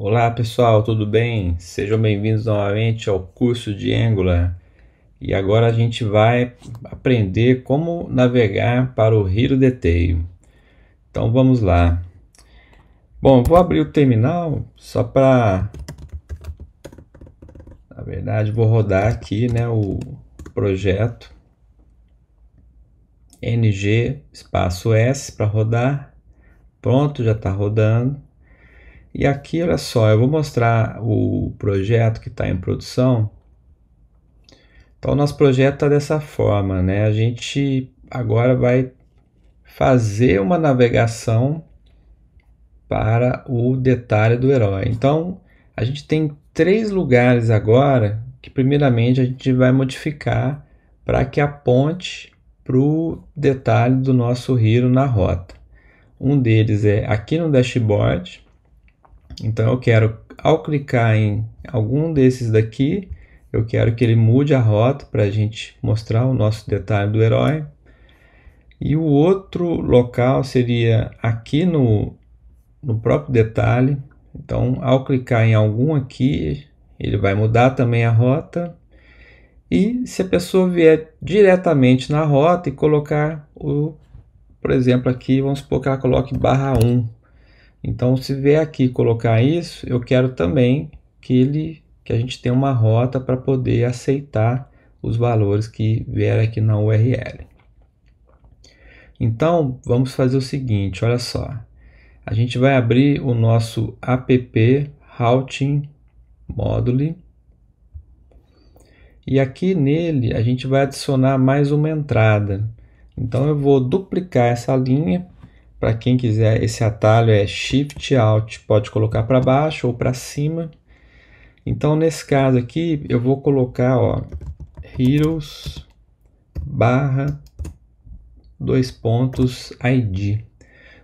Olá pessoal, tudo bem? Sejam bem-vindos novamente ao curso de Angular. E agora a gente vai aprender como navegar para o Hero Detail. Então vamos lá. Bom, vou abrir o terminal só para... Na verdade, vou rodar aqui né, o projeto ng espaço s para rodar. Pronto, já está rodando. E aqui, olha só, eu vou mostrar o projeto que está em produção. Então, o nosso projeto está dessa forma, né? A gente agora vai fazer uma navegação para o detalhe do herói. Então, a gente tem três lugares agora que, primeiramente, a gente vai modificar para que aponte para o detalhe do nosso Hero na rota. Um deles é aqui no dashboard, então eu quero, ao clicar em algum desses daqui, eu quero que ele mude a rota para a gente mostrar o nosso detalhe do herói. E o outro local seria aqui no, no próprio detalhe. Então, ao clicar em algum aqui, ele vai mudar também a rota. E se a pessoa vier diretamente na rota e colocar o, por exemplo, aqui, vamos supor que ela coloque barra 1, então, se vier aqui colocar isso, eu quero também que ele que a gente tenha uma rota para poder aceitar os valores que vier aqui na URL. Então, vamos fazer o seguinte, olha só. A gente vai abrir o nosso app routing module e aqui nele a gente vai adicionar mais uma entrada. Então eu vou duplicar essa linha para quem quiser, esse atalho é Shift Alt, pode colocar para baixo ou para cima. Então, nesse caso aqui, eu vou colocar ó, Heroes barra dois pontos ID.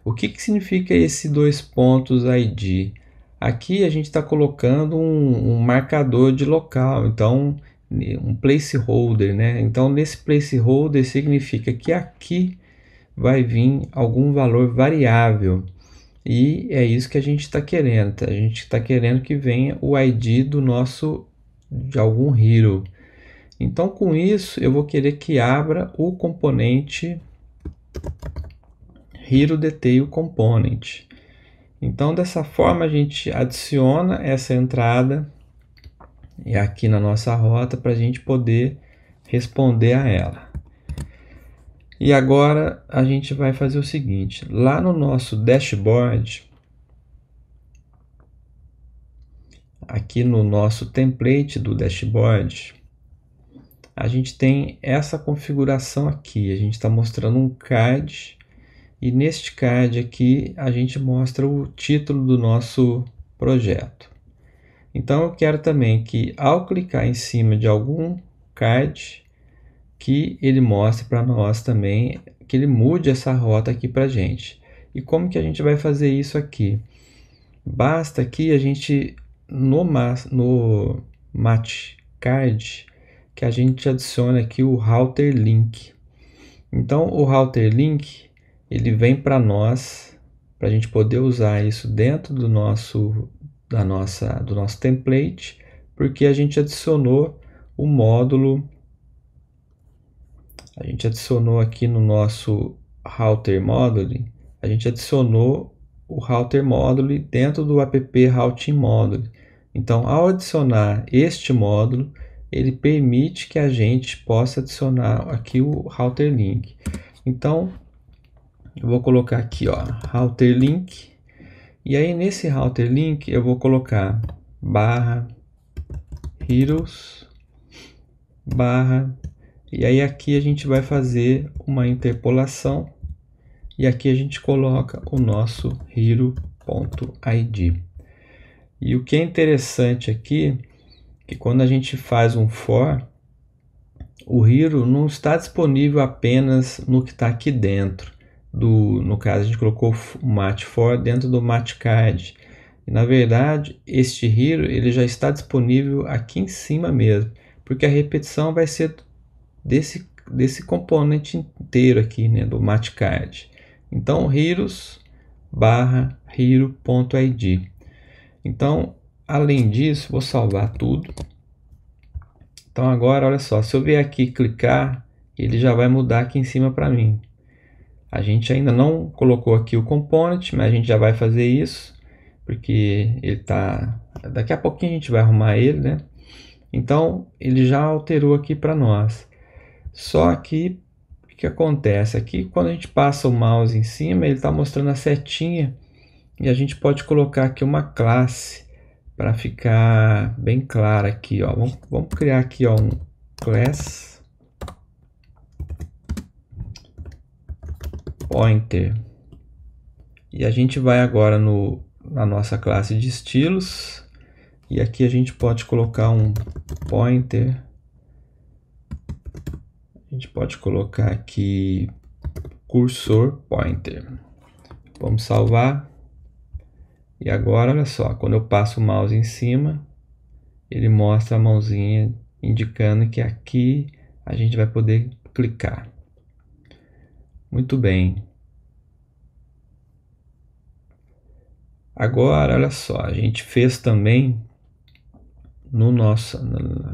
O que, que significa esse dois pontos ID? Aqui a gente está colocando um, um marcador de local, então um placeholder, né? Então nesse placeholder significa que aqui vai vir algum valor variável. E é isso que a gente está querendo. Tá? A gente está querendo que venha o ID do nosso de algum hero. Então, com isso, eu vou querer que abra o componente hero detail component. Então, dessa forma, a gente adiciona essa entrada aqui na nossa rota para a gente poder responder a ela. E agora a gente vai fazer o seguinte: lá no nosso dashboard, aqui no nosso template do dashboard, a gente tem essa configuração aqui. A gente está mostrando um card e neste card aqui a gente mostra o título do nosso projeto. Então eu quero também que ao clicar em cima de algum card que ele mostre para nós também, que ele mude essa rota aqui para a gente. E como que a gente vai fazer isso aqui? Basta que a gente, no, no Match Card, que a gente adicione aqui o Router Link. Então, o Router Link, ele vem para nós, para a gente poder usar isso dentro do nosso, da nossa, do nosso template, porque a gente adicionou o módulo a gente adicionou aqui no nosso router module, a gente adicionou o router module dentro do app routing module. Então, ao adicionar este módulo, ele permite que a gente possa adicionar aqui o router link. Então, eu vou colocar aqui, ó, router link. E aí nesse router link eu vou colocar barra heroes barra e aí aqui a gente vai fazer uma interpolação e aqui a gente coloca o nosso hero.id. E o que é interessante aqui, é que quando a gente faz um for, o hero não está disponível apenas no que está aqui dentro. Do, no caso, a gente colocou o mat for dentro do matcard. E, na verdade, este hero ele já está disponível aqui em cima mesmo, porque a repetição vai ser desse, desse componente inteiro aqui, né, do Matcad. Então, heroes barra hero.id. Então, além disso, vou salvar tudo. Então, agora, olha só, se eu vier aqui clicar, ele já vai mudar aqui em cima para mim. A gente ainda não colocou aqui o component, mas a gente já vai fazer isso, porque ele está Daqui a pouquinho a gente vai arrumar ele, né? Então, ele já alterou aqui para nós. Só que o que acontece aqui, quando a gente passa o mouse em cima, ele está mostrando a setinha e a gente pode colocar aqui uma classe para ficar bem claro aqui. Ó. Vamos, vamos criar aqui ó, um class pointer. E a gente vai agora no, na nossa classe de estilos e aqui a gente pode colocar um pointer a gente pode colocar aqui cursor pointer. Vamos salvar. E agora, olha só, quando eu passo o mouse em cima, ele mostra a mãozinha indicando que aqui a gente vai poder clicar. Muito bem. Agora, olha só, a gente fez também no nossa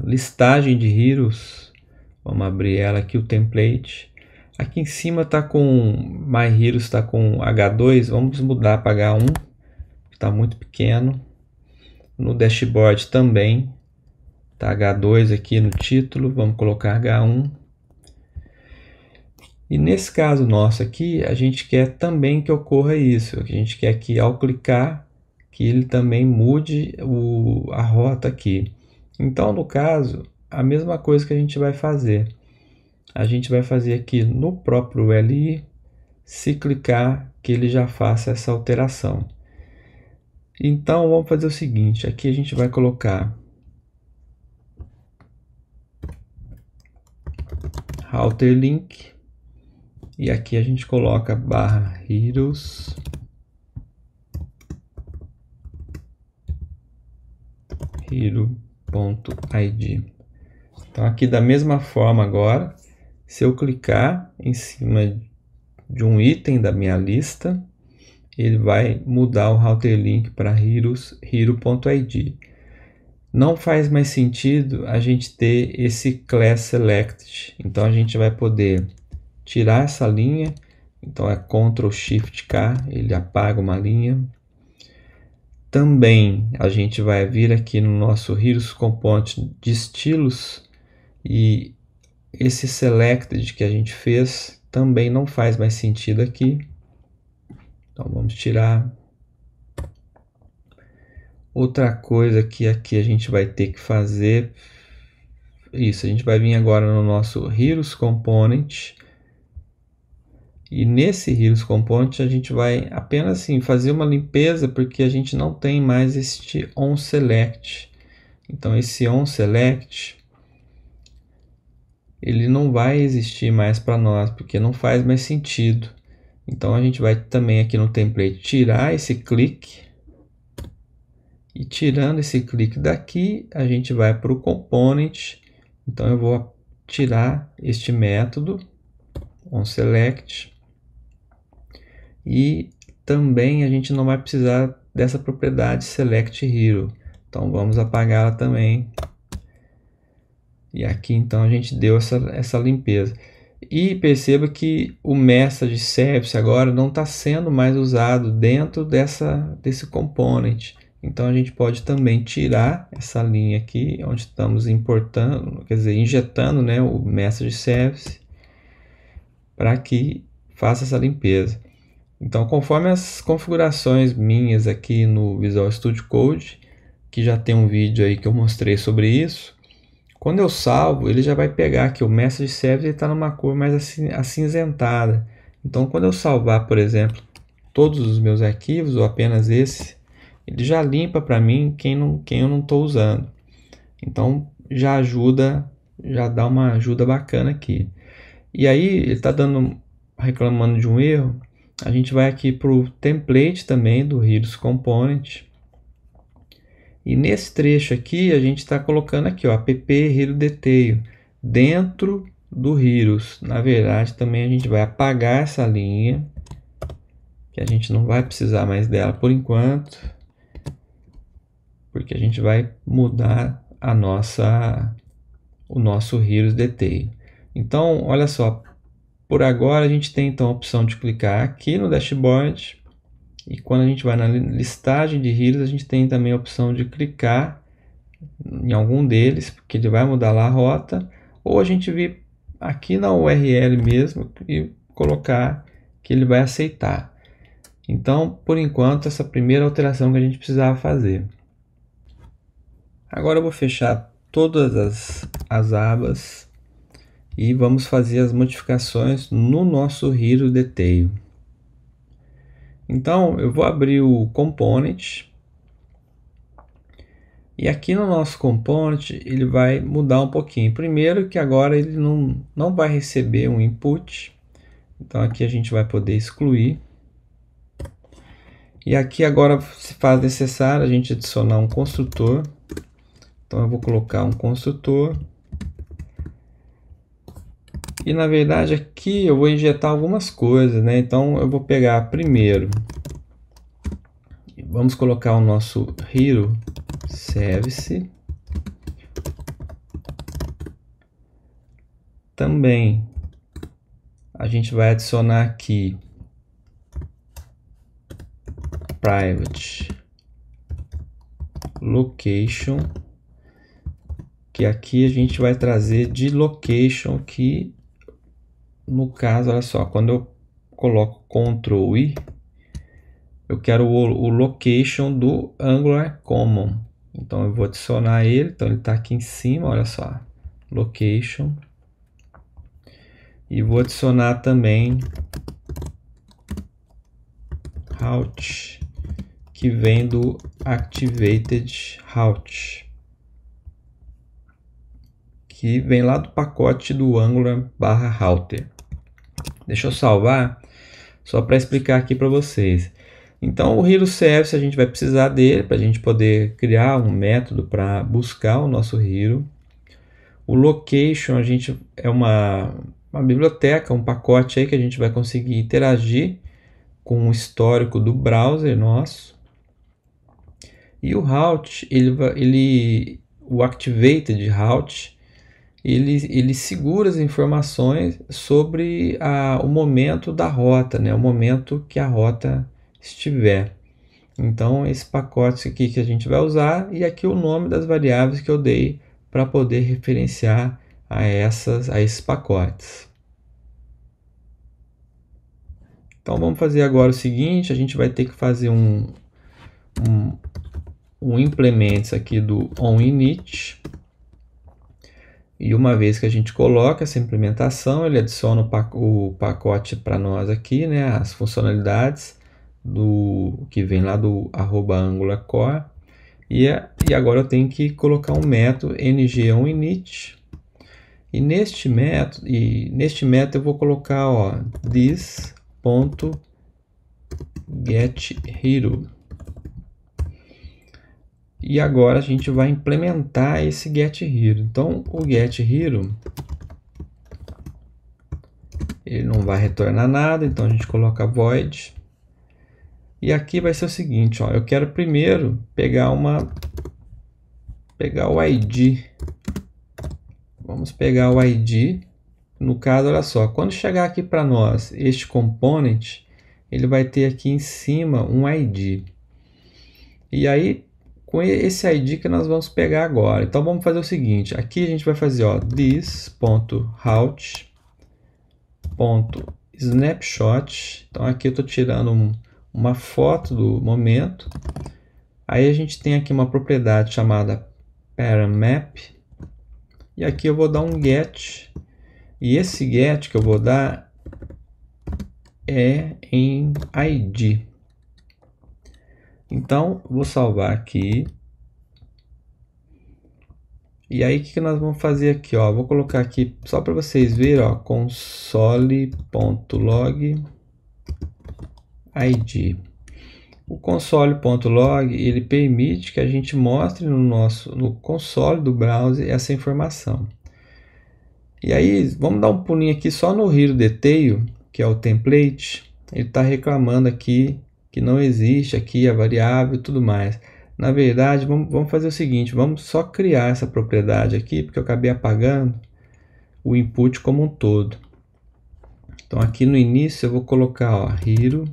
listagem de heroes Vamos abrir ela aqui, o template. Aqui em cima está com My Heroes, está com H2. Vamos mudar para H1, está muito pequeno. No dashboard também, está H2 aqui no título. Vamos colocar H1. E nesse caso nosso aqui, a gente quer também que ocorra isso. A gente quer que ao clicar, que ele também mude o, a rota aqui. Então, no caso, a mesma coisa que a gente vai fazer. A gente vai fazer aqui no próprio LI, se clicar que ele já faça essa alteração. Então vamos fazer o seguinte, aqui a gente vai colocar router link e aqui a gente coloca barra heroes hero.id então aqui da mesma forma agora, se eu clicar em cima de um item da minha lista, ele vai mudar o router link para hero.id. Não faz mais sentido a gente ter esse class select, então a gente vai poder tirar essa linha, então é Ctrl Shift K, ele apaga uma linha. Também a gente vai vir aqui no nosso Heroes Component de estilos, e esse selected que a gente fez também não faz mais sentido aqui. Então vamos tirar. Outra coisa que aqui a gente vai ter que fazer, isso, a gente vai vir agora no nosso Heroes Component, e nesse Heroes Component a gente vai apenas assim, fazer uma limpeza, porque a gente não tem mais este onSelect. Então esse onSelect, ele não vai existir mais para nós, porque não faz mais sentido. Então a gente vai também aqui no template tirar esse clique. E tirando esse clique daqui, a gente vai para o component. Então eu vou tirar este método, onSelect. E também a gente não vai precisar dessa propriedade selectHero. Então vamos apagá-la também. E aqui então a gente deu essa, essa limpeza. E perceba que o message service agora não está sendo mais usado dentro dessa, desse component. Então a gente pode também tirar essa linha aqui, onde estamos importando, quer dizer, injetando né, o message service para que faça essa limpeza. Então, conforme as configurações minhas aqui no Visual Studio Code, que já tem um vídeo aí que eu mostrei sobre isso, quando eu salvo, ele já vai pegar que o message service está numa cor mais acinzentada. Então, quando eu salvar, por exemplo, todos os meus arquivos ou apenas esse, ele já limpa para mim quem, não, quem eu não estou usando. Então, já ajuda, já dá uma ajuda bacana aqui. E aí, ele está dando, reclamando de um erro. A gente vai aqui para o template também do Heroes Component e nesse trecho aqui, a gente está colocando aqui, ó, app Hero Detail, dentro do Heroes. Na verdade, também a gente vai apagar essa linha, que a gente não vai precisar mais dela por enquanto, porque a gente vai mudar a nossa, o nosso Heroes Detail. Então, olha só, por agora a gente tem então a opção de clicar aqui no dashboard e quando a gente vai na listagem de rios a gente tem também a opção de clicar em algum deles, porque ele vai mudar lá a rota, ou a gente vir aqui na URL mesmo e colocar que ele vai aceitar. Então, por enquanto, essa primeira alteração que a gente precisava fazer. Agora eu vou fechar todas as, as abas e vamos fazer as modificações no nosso Hero Detail. Então, eu vou abrir o component. E aqui no nosso component, ele vai mudar um pouquinho. Primeiro que agora ele não, não vai receber um input. Então, aqui a gente vai poder excluir. E aqui agora se faz necessário a gente adicionar um construtor. Então, eu vou colocar um construtor e na verdade aqui eu vou injetar algumas coisas, né? Então eu vou pegar primeiro, vamos colocar o nosso Hero Service. Também a gente vai adicionar aqui private location que aqui a gente vai trazer de location que no caso, olha só, quando eu coloco Ctrl I, eu quero o, o location do Angular Common. Então eu vou adicionar ele, então ele está aqui em cima, olha só, location. E vou adicionar também route, que vem do activated route que vem lá do pacote do Angular barra router. Deixa eu salvar só para explicar aqui para vocês. Então, o Hero Service a gente vai precisar dele para a gente poder criar um método para buscar o nosso Hero. O Location a gente é uma, uma biblioteca, um pacote aí que a gente vai conseguir interagir com o histórico do browser nosso. E o route, ele, ele o activated route, ele, ele segura as informações sobre a, o momento da rota, né? o momento que a rota estiver. Então, esse pacote aqui que a gente vai usar e aqui o nome das variáveis que eu dei para poder referenciar a, essas, a esses pacotes. Então, vamos fazer agora o seguinte, a gente vai ter que fazer um, um, um implements aqui do onInit. init e uma vez que a gente coloca essa implementação, ele adiciona o pacote para nós aqui, né, as funcionalidades do que vem lá do arroba Angular Core. E, é, e agora eu tenho que colocar um método ng1init. E neste método, e neste método eu vou colocar ó, this.getHero. E agora a gente vai implementar esse get hero. Então o get hero ele não vai retornar nada, então a gente coloca void. E aqui vai ser o seguinte, ó, eu quero primeiro pegar uma pegar o ID. Vamos pegar o ID. No caso, olha só, quando chegar aqui para nós este component, ele vai ter aqui em cima um ID. E aí com esse ID que nós vamos pegar agora. Então vamos fazer o seguinte, aqui a gente vai fazer ó this.route.snapshot. Então aqui eu estou tirando um, uma foto do momento. Aí a gente tem aqui uma propriedade chamada paramap. E aqui eu vou dar um get. E esse get que eu vou dar é em ID. Então, vou salvar aqui. E aí, o que, nós vamos fazer aqui? Ó? Vou colocar aqui, só para vocês verem, ó, console.log id. O console.log, ele permite que a gente mostre no nosso no console do browser essa informação. E aí, vamos dar um pulinho aqui só no Hero Detail, que é o template. Ele está reclamando aqui que não existe aqui a variável e tudo mais. Na verdade, vamos, vamos fazer o seguinte, vamos só criar essa propriedade aqui, porque eu acabei apagando o input como um todo. Então aqui no início eu vou colocar ó, Hero,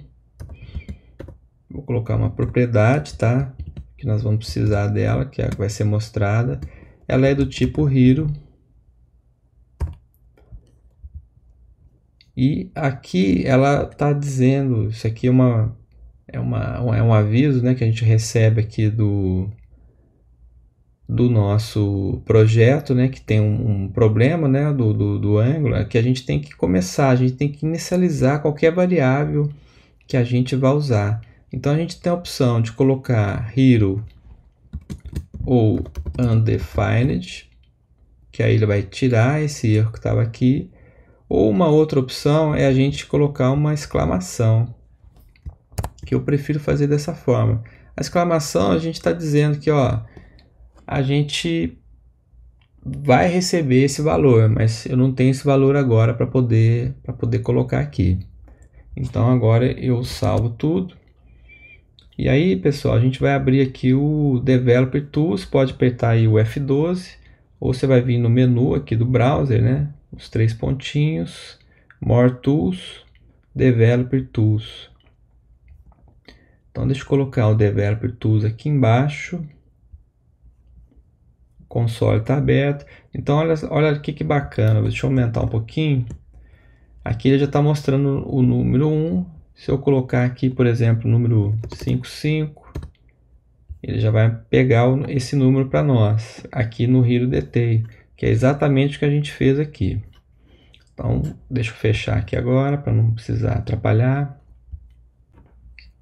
vou colocar uma propriedade, tá? Que nós vamos precisar dela, que, é que vai ser mostrada. Ela é do tipo Hero, E aqui ela está dizendo, isso aqui é uma é, uma, é um aviso né, que a gente recebe aqui do, do nosso projeto, né, que tem um, um problema né, do, do, do Angular, é que a gente tem que começar, a gente tem que inicializar qualquer variável que a gente vai usar. Então a gente tem a opção de colocar hero ou undefined, que aí ele vai tirar esse erro que estava aqui, ou uma outra opção é a gente colocar uma exclamação que eu prefiro fazer dessa forma. A exclamação a gente está dizendo que ó, a gente vai receber esse valor, mas eu não tenho esse valor agora para poder para poder colocar aqui. Então agora eu salvo tudo. E aí, pessoal, a gente vai abrir aqui o Developer Tools, pode apertar aí o F12, ou você vai vir no menu aqui do browser, né? Os três pontinhos, More Tools, Developer Tools. Então deixa eu colocar o Developer Tools aqui embaixo. O console está aberto. Então olha, olha aqui que bacana. Deixa eu aumentar um pouquinho. Aqui ele já está mostrando o número 1. Se eu colocar aqui, por exemplo, o número 55, ele já vai pegar esse número para nós, aqui no Hero DT, que é exatamente o que a gente fez aqui. Então, deixa eu fechar aqui agora, para não precisar atrapalhar.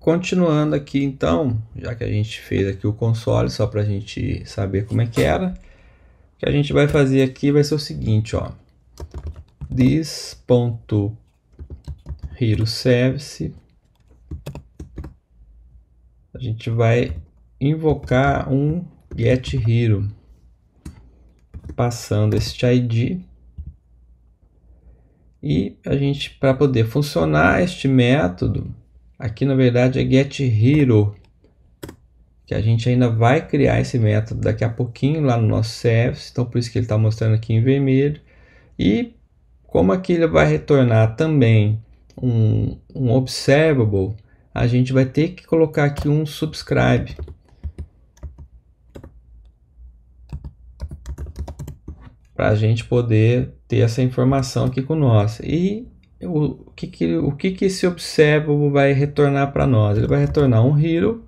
Continuando aqui então, já que a gente fez aqui o console, só para a gente saber como é que era, o que a gente vai fazer aqui vai ser o seguinte, ó, this.heroService, a gente vai invocar um getHero, passando este ID, e a gente, para poder funcionar este método, Aqui, na verdade, é get hero, que a gente ainda vai criar esse método daqui a pouquinho lá no nosso service, então por isso que ele está mostrando aqui em vermelho. E como aqui ele vai retornar também um, um observable, a gente vai ter que colocar aqui um subscribe. Para a gente poder ter essa informação aqui com nós. E o que que, o que, que esse observable vai retornar para nós? Ele vai retornar um hero,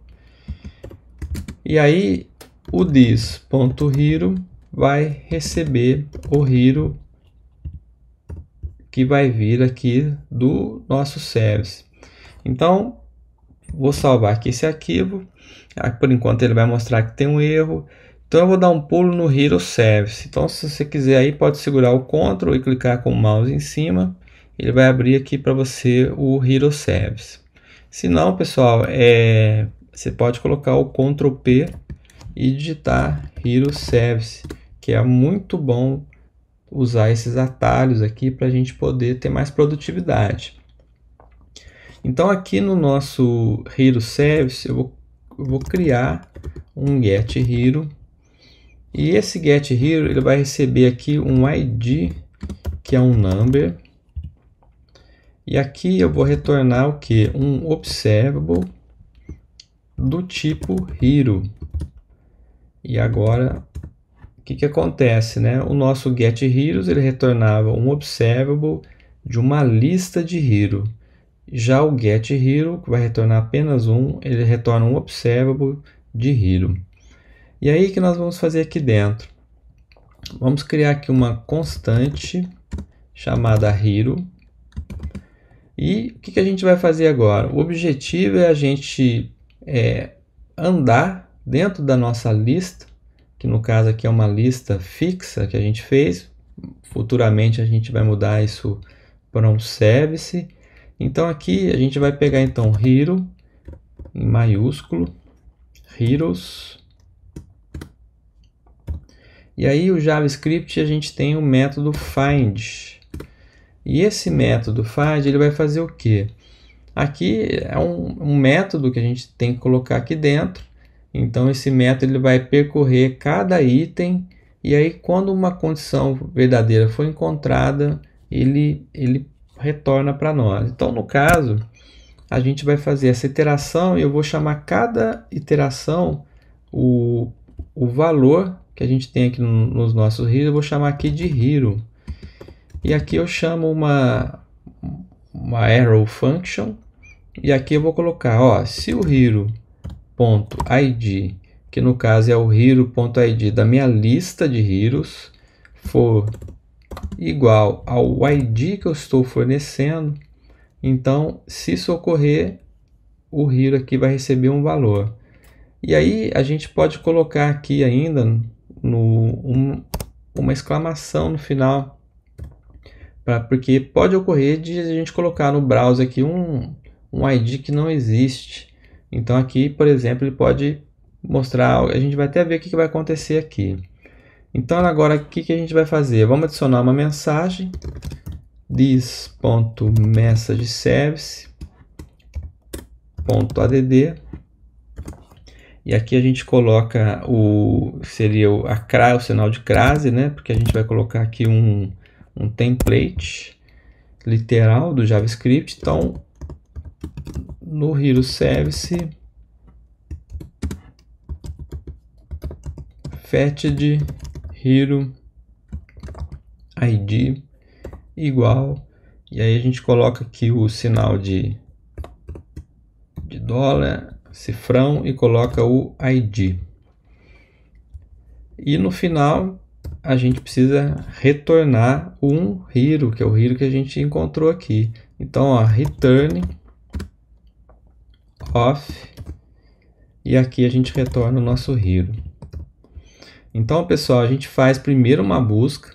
e aí o this.hero vai receber o hero que vai vir aqui do nosso service. Então, vou salvar aqui esse arquivo. Ah, por enquanto ele vai mostrar que tem um erro. Então eu vou dar um pulo no Hero Service. Então se você quiser aí pode segurar o Ctrl e clicar com o mouse em cima ele vai abrir aqui para você o Hero Service. Se não, pessoal, é, você pode colocar o Ctrl P e digitar Hero Service, que é muito bom usar esses atalhos aqui para a gente poder ter mais produtividade. Então aqui no nosso Hero Service, eu vou, eu vou criar um Get Hero, e esse Get Hero ele vai receber aqui um ID, que é um number, e aqui eu vou retornar o que? Um observable do tipo hero. E agora, o que, que acontece? Né? O nosso get heroes ele retornava um observable de uma lista de hero. Já o get hero, que vai retornar apenas um, ele retorna um observable de hero. E aí que nós vamos fazer aqui dentro? Vamos criar aqui uma constante chamada hero e o que, que a gente vai fazer agora? O objetivo é a gente é, andar dentro da nossa lista, que no caso aqui é uma lista fixa que a gente fez. Futuramente a gente vai mudar isso para um service. Então aqui a gente vai pegar então hero em maiúsculo, heroes. E aí o JavaScript a gente tem o método find e esse método FAD ele vai fazer o quê? Aqui é um, um método que a gente tem que colocar aqui dentro. Então esse método ele vai percorrer cada item e aí quando uma condição verdadeira for encontrada, ele, ele retorna para nós. Então no caso, a gente vai fazer essa iteração e eu vou chamar cada iteração o, o valor que a gente tem aqui no, nos nossos rios, eu vou chamar aqui de hero. E aqui eu chamo uma, uma arrow function. E aqui eu vou colocar, ó, se o hero.id, que no caso é o hero.id da minha lista de heroes, for igual ao id que eu estou fornecendo, então se isso ocorrer, o hero aqui vai receber um valor. E aí a gente pode colocar aqui ainda no, um, uma exclamação no final porque pode ocorrer de a gente colocar no browser aqui um, um ID que não existe. Então aqui, por exemplo, ele pode mostrar, a gente vai até ver o que, vai acontecer aqui. Então agora o que, que a gente vai fazer? Vamos adicionar uma mensagem, this.messageService.add e aqui a gente coloca o seria a o sinal de crase, né? Porque a gente vai colocar aqui um um template literal do JavaScript. Então, no Hero Service, fetched Hero ID igual, e aí a gente coloca aqui o sinal de, de dólar, cifrão, e coloca o ID. E no final, a gente precisa retornar um hero, que é o hero que a gente encontrou aqui. Então, ó, return off e aqui a gente retorna o nosso hero. Então, pessoal, a gente faz primeiro uma busca.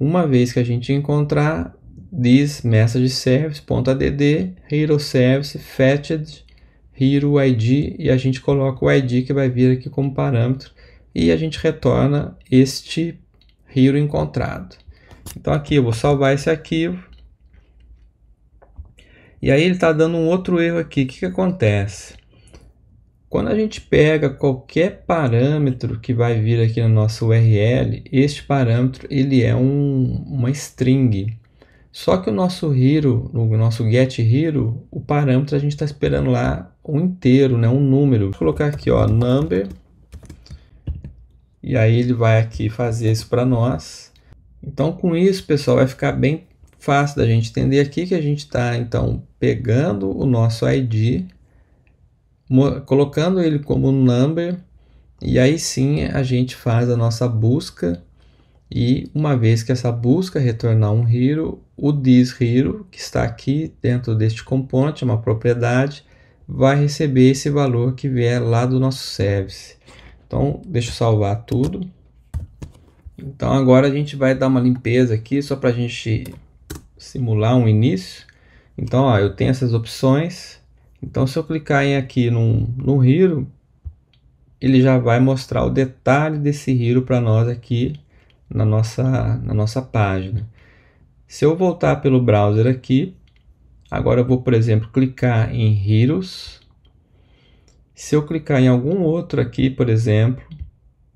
Uma vez que a gente encontrar this message service.add hero service fetched hero id e a gente coloca o id que vai vir aqui como parâmetro e a gente retorna este Hero encontrado. Então aqui eu vou salvar esse arquivo. E aí ele está dando um outro erro aqui. O que, que acontece? Quando a gente pega qualquer parâmetro que vai vir aqui na nossa URL, este parâmetro ele é um, uma string. Só que o nosso hero, o nosso get hero, o parâmetro a gente está esperando lá um inteiro, né, um número. Vou colocar aqui, ó, number e aí ele vai aqui fazer isso para nós. Então com isso, pessoal, vai ficar bem fácil da gente entender aqui que a gente está então pegando o nosso ID, colocando ele como number e aí sim a gente faz a nossa busca e uma vez que essa busca retornar um hero, o thisHero, que está aqui dentro deste componente, uma propriedade, vai receber esse valor que vier lá do nosso service. Então, deixa eu salvar tudo. Então, agora a gente vai dar uma limpeza aqui, só para a gente simular um início. Então, ó, eu tenho essas opções. Então, se eu clicar em aqui num, no Hero, ele já vai mostrar o detalhe desse Hero para nós aqui na nossa, na nossa página. Se eu voltar pelo browser aqui, agora eu vou, por exemplo, clicar em Heroes. Se eu clicar em algum outro aqui, por exemplo,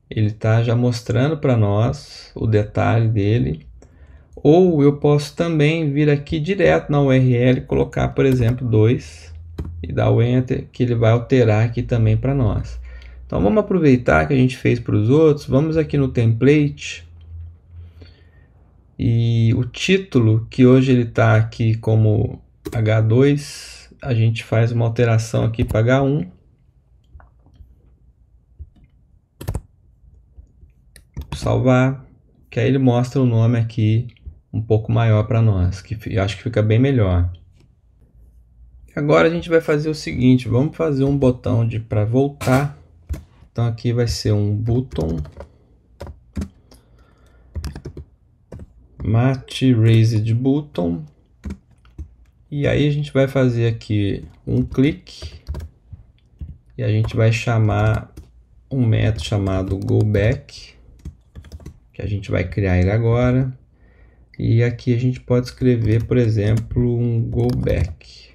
ele está já mostrando para nós o detalhe dele. Ou eu posso também vir aqui direto na URL, colocar, por exemplo, 2 e dar o Enter, que ele vai alterar aqui também para nós. Então vamos aproveitar que a gente fez para os outros, vamos aqui no template. E o título, que hoje ele está aqui como H2, a gente faz uma alteração aqui para H1 salvar, que aí ele mostra o nome aqui um pouco maior para nós, que eu acho que fica bem melhor. Agora a gente vai fazer o seguinte, vamos fazer um botão de para voltar. Então aqui vai ser um button mate raised button e aí a gente vai fazer aqui um clique e a gente vai chamar um método chamado go back que a gente vai criar ele agora. E aqui a gente pode escrever, por exemplo, um go back.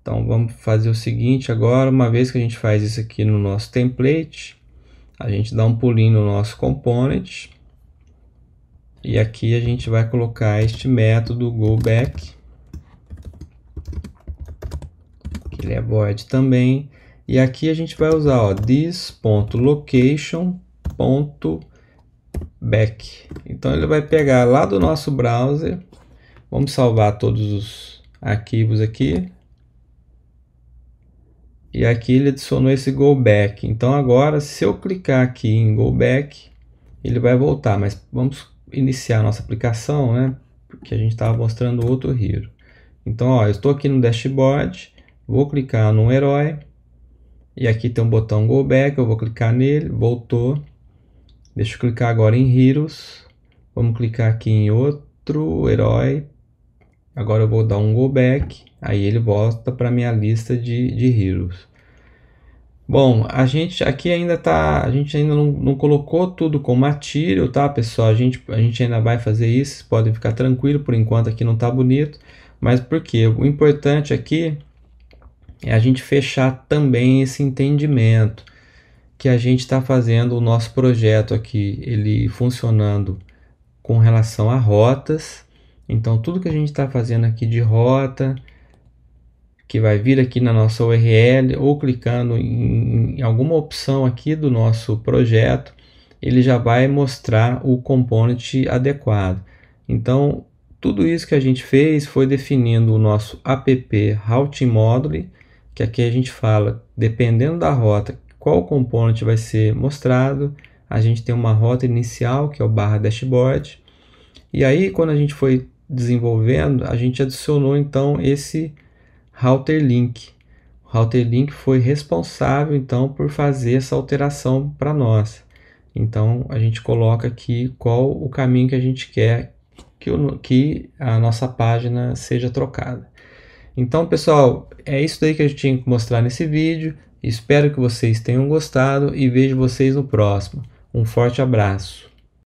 Então vamos fazer o seguinte agora, uma vez que a gente faz isso aqui no nosso template, a gente dá um pulinho no nosso component e aqui a gente vai colocar este método go back que ele é void também e aqui a gente vai usar this.location ponto back. Então ele vai pegar lá do nosso browser. Vamos salvar todos os arquivos aqui. E aqui ele adicionou esse go back. Então agora se eu clicar aqui em go back, ele vai voltar, mas vamos iniciar nossa aplicação, né? Porque a gente estava mostrando outro Hero. Então, ó, eu estou aqui no dashboard, vou clicar no herói e aqui tem um botão go back, eu vou clicar nele, voltou. Deixa eu clicar agora em Heroes. Vamos clicar aqui em outro herói. Agora eu vou dar um go back. Aí ele volta para minha lista de, de heroes. Bom, a gente aqui ainda tá, a gente ainda não, não colocou tudo como atilho, tá, pessoal? A gente, a gente ainda vai fazer isso, podem ficar tranquilo, por enquanto aqui não tá bonito, mas por quê? O importante aqui é a gente fechar também esse entendimento que a gente está fazendo o nosso projeto aqui, ele funcionando com relação a rotas. Então, tudo que a gente está fazendo aqui de rota, que vai vir aqui na nossa URL ou clicando em, em alguma opção aqui do nosso projeto, ele já vai mostrar o componente adequado. Então, tudo isso que a gente fez foi definindo o nosso app routing module, que aqui a gente fala, dependendo da rota qual componente vai ser mostrado. A gente tem uma rota inicial, que é o barra dashboard. E aí, quando a gente foi desenvolvendo, a gente adicionou então esse router link. O router link foi responsável então por fazer essa alteração para nós. Então a gente coloca aqui qual o caminho que a gente quer que, o, que a nossa página seja trocada. Então pessoal, é isso aí que a gente tinha que mostrar nesse vídeo. Espero que vocês tenham gostado e vejo vocês no próximo. Um forte abraço.